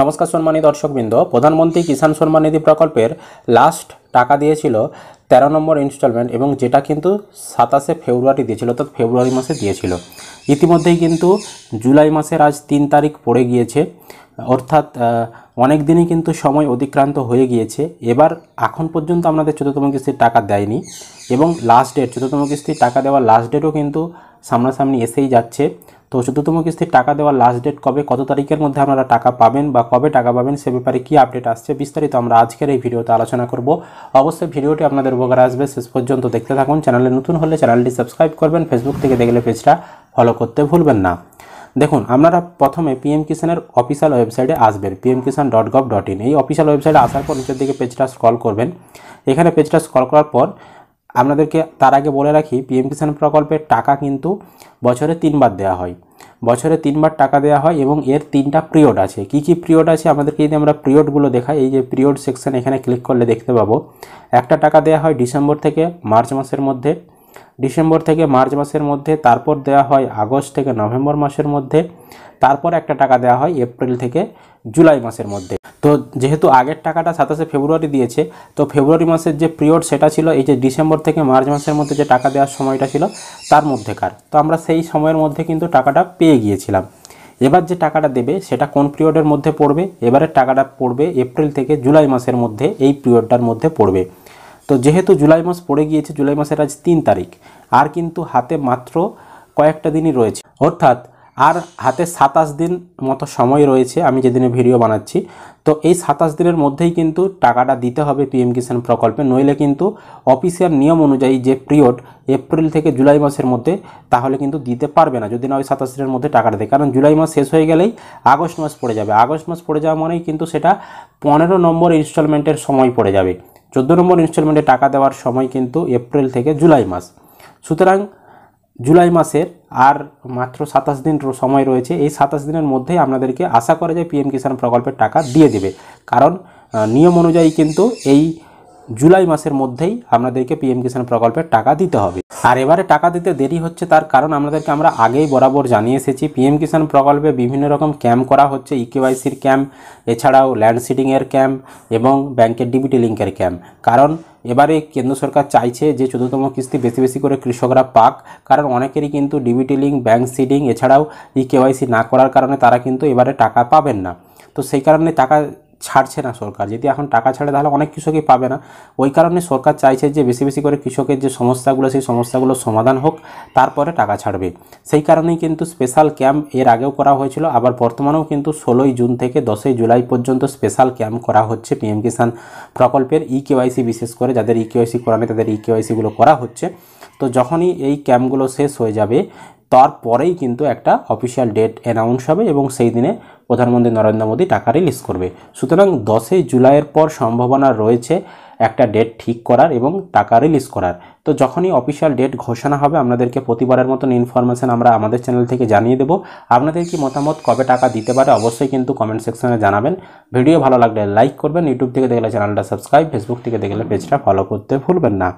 নমস্কার সম্মানী দর্শকবৃন্দ প্রধানমন্ত্রী কিষাণ সম্মান নিধি প্রকল্পের লাস্ট টাকা দিয়েছিল তেরো নম্বর ইনস্টলমেন্ট এবং যেটা কিন্তু সাতাশে ফেব্রুয়ারি দিয়েছিল অর্থাৎ ফেব্রুয়ারি মাসে দিয়েছিল ইতিমধ্যেই কিন্তু জুলাই মাসের আজ তিন তারিখ পড়ে গিয়েছে অর্থাৎ অনেক দিনই কিন্তু সময় অতিক্রান্ত হয়ে গিয়েছে এবার এখন পর্যন্ত আমাদের চতুর্থম কিস্তির টাকা দেয়নি এবং লাস্ট ডেট চতুর্থম কিস্তির টাকা দেওয়ার লাস্ট ডেটও কিন্তু সামনাসামনি এসেই যাচ্ছে তো চতুর্থম কিস্তির টাকা দেওয়ার লাস্ট ডেট কবে কত তারিখের মধ্যে আপনারা টাকা পাবেন বা কবে টাকা পাবেন সে ব্যাপারে কী আপডেট আসছে বিস্তারিত আমরা আজকের এই ভিডিওতে আলোচনা করব অবশ্যই ভিডিওটি আপনাদের উপকার আসবে শেষ পর্যন্ত দেখতে থাকুন চ্যানেলে নতুন হলে চ্যানেলটি সাবস্ক্রাইব করবেন ফেসবুক থেকে দেখলে পেজটা ফলো করতে ভুলবেন না দেখুন আপনারা প্রথমে পিএম কিষানের অফিসিয়াল ওয়েবসাইটে আসবেন PM Kisan dot gov dot in এই অফিসিয়াল ওয়েবসাইটে আসার পর নিচের দিকে পেজটা স্কল করবেন এখানে পেজটা স্কল করার পর আপনাদেরকে তার আগে বলে রাখি পিএম কিষাণ প্রকল্পের টাকা কিন্তু বছরে তিনবার দেওয়া হয় বছরে তিনবার টাকা দেওয়া হয় এবং এর তিনটা পিরিয়ড আছে কি কি পিরিয়ড আছে আমাদেরকে যদি আমরা পিরিয়ডগুলো দেখাই এই যে পিরিয়ড সেকশন এখানে ক্লিক করলে দেখতে পাবো একটা টাকা দেওয়া হয় ডিসেম্বর থেকে মার্চ মাসের মধ্যে ডিসেম্বর থেকে মার্চ মাসের মধ্যে তারপর দেওয়া হয় আগস্ট থেকে নভেম্বর মাসের মধ্যে তারপর একটা টাকা দেওয়া হয় এপ্রিল থেকে জুলাই মাসের মধ্যে তো যেহেতু আগের টাকাটা সাতাশে ফেব্রুয়ারি দিয়েছে তো ফেব্রুয়ারি মাসের যে পিরিয়ড সেটা ছিল এই যে ডিসেম্বর থেকে মার্চ মাসের মধ্যে যে টাকা দেওয়ার সময়টা ছিল তার মধ্যেকার তো আমরা সেই সময়ের মধ্যে কিন্তু টাকাটা পেয়ে গিয়েছিলাম এবার যে টাকাটা দেবে সেটা কোন পিরিয়ডের মধ্যে পড়বে এবারের টাকাটা পড়বে এপ্রিল থেকে জুলাই মাসের মধ্যে এই পিরিয়ডটার মধ্যে পড়বে তো যেহেতু জুলাই মাস পড়ে গিয়েছে জুলাই মাসের আজ তিন তারিখ আর কিন্তু হাতে মাত্র কয়েকটা দিনই রয়েছে অর্থাৎ আর হাতে সাতাশ দিন মতো সময় রয়েছে আমি যেদিনে ভিডিও বানাচ্ছি তো এই সাতাশ দিনের মধ্যেই কিন্তু টাকাটা দিতে হবে পিএম কিষাণ প্রকল্পে নইলে কিন্তু অফিসিয়াল নিয়ম অনুযায়ী যে পিরিয়ড এপ্রিল থেকে জুলাই মাসের মধ্যে তাহলে কিন্তু দিতে পারবে না যদি না ওই সাতাশ দিনের মধ্যে টাকাটা দেয় কারণ জুলাই মাস শেষ হয়ে গেলেই আগস্ট মাস পড়ে যাবে আগস্ট মাস পড়ে যাওয়া মানেই কিন্তু সেটা পনেরো নম্বর ইনস্টলমেন্টের সময় পড়ে যাবে চোদ্দো নম্বর ইনস্টলমেন্টে টাকা দেওয়ার সময় কিন্তু এপ্রিল থেকে জুলাই মাস সুতরাং জুলাই মাসের আর মাত্র সাতাশ দিন সময় রয়েছে এই সাতাশ দিনের মধ্যেই আপনাদেরকে আশা করা যায় পিএম কিষাণ প্রকল্পের টাকা দিয়ে দেবে কারণ নিয়ম অনুযায়ী কিন্তু এই জুলাই মাসের মধ্যেই আপনাদেরকে পিএম কিষাণ প্রকল্পের টাকা দিতে হবে আর এবারে টাকা দিতে দেরি হচ্ছে তার কারণ আপনাদেরকে আমরা আগেই বরাবর জানিয়ে এসেছি পিএম কিষাণ প্রকল্পে বিভিন্ন রকম ক্যাম্প করা হচ্ছে ইকেওয়াইসির e ক্যাম্প এছাড়াও ল্যান্ডসিডিংয়ের ক্যাম্প এবং ব্যাংকের ডিবিটি লিঙ্কের ক্যাম্প কারণ এবারে কেন্দ্র সরকার চাইছে যে চতুর্থতম কিস্তি বেশি বেশি করে কৃষকরা পাক কারণ অনেকেরই কিন্তু ডিবিটি লিঙ্ক ব্যাঙ্ক সিডিং এছাড়াও ই e কেওয়াইসি না করার কারণে তারা কিন্তু এবারে টাকা পাবেন না তো সেই কারণে টাকা ছাড়ছে না সরকার যদি এখন টাকা ছাড়ে তাহলে অনেক কৃষকই পাবে না ওই কারণে সরকার চাইছে যে বেশি বেশি করে কৃষকের যে সমস্যাগুলো সেই সমস্যাগুলো সমাধান হোক তারপরে টাকা ছাড়বে সেই কারণেই কিন্তু স্পেশাল ক্যাম্প এর আগেও করা হয়েছিল আবার বর্তমানেও কিন্তু ষোলোই জুন থেকে দশই জুলাই পর্যন্ত স্পেশাল ক্যাম্প করা হচ্ছে পিএম কিষাণ প্রকল্পের ই e কেওয়াইসি বিশেষ করে যাদের ই কেওয়াইসি করানো তাদের ই e কেওয়াইসিগুলো করা হচ্ছে তো যখনই এই ক্যাম্পগুলো শেষ হয়ে যাবে তারপরেই কিন্তু একটা অফিসিয়াল ডেট অ্যানাউন্স হবে এবং সেই দিনে প্রধানমন্ত্রী নরেন্দ্র মোদী টাকা রিলিজ করবে সুতরাং দশই জুলাইয়ের পর সম্ভাবনা রয়েছে একটা ডেট ঠিক করার এবং টাকা রিলিজ করার তো যখনই অফিসিয়াল ডেট ঘোষণা হবে আপনাদেরকে প্রতিবারের মতন ইনফরমেশান আমরা আমাদের চ্যানেল থেকে জানিয়ে দেব আপনাদের কি মতামত কবে টাকা দিতে পারে অবশ্যই কিন্তু কমেন্ট সেকশনে জানাবেন ভিডিও ভালো লাগলে লাইক করবেন ইউটিউব থেকে দেখলে চ্যানেলটা সাবস্ক্রাইব ফেসবুক থেকে দেখলে পেজটা ফলো করতে ভুলবেন না